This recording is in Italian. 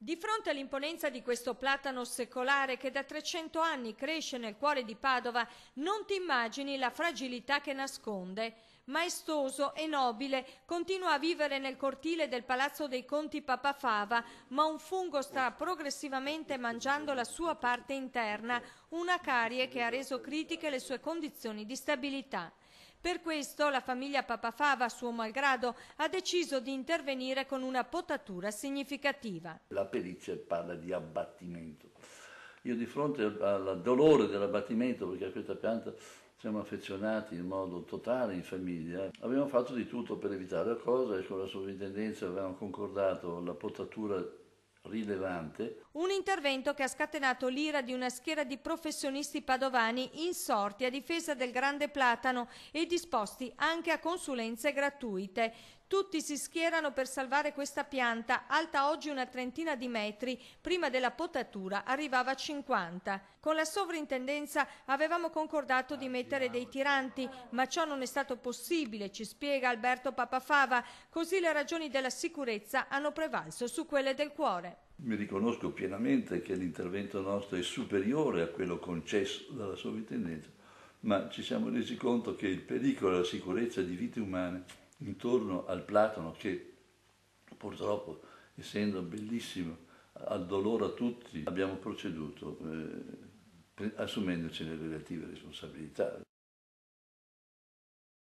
Di fronte all'imponenza di questo platano secolare che da 300 anni cresce nel cuore di Padova, non ti immagini la fragilità che nasconde. Maestoso e nobile, continua a vivere nel cortile del Palazzo dei Conti Papa Fava, ma un fungo sta progressivamente mangiando la sua parte interna, una carie che ha reso critiche le sue condizioni di stabilità. Per questo la famiglia Papafava, suo malgrado, ha deciso di intervenire con una potatura significativa. La perizia parla di abbattimento. Io di fronte al dolore dell'abbattimento, perché a questa pianta siamo affezionati in modo totale in famiglia, abbiamo fatto di tutto per evitare la cosa e con la sovrintendenza avevamo concordato la potatura rilevante. Un intervento che ha scatenato l'ira di una schiera di professionisti padovani insorti a difesa del grande platano e disposti anche a consulenze gratuite. Tutti si schierano per salvare questa pianta, alta oggi una trentina di metri, prima della potatura arrivava a 50. Con la sovrintendenza avevamo concordato di ah, mettere dei tiranti, ma ciò non è stato possibile, ci spiega Alberto Papafava, così le ragioni della sicurezza hanno prevalso su quelle del cuore. Mi riconosco pienamente che l'intervento nostro è superiore a quello concesso dalla sovrintendenza, ma ci siamo resi conto che il pericolo e la sicurezza di vite umane intorno al Platano, che purtroppo essendo bellissimo, al dolore a tutti, abbiamo proceduto eh, assumendoci le relative responsabilità.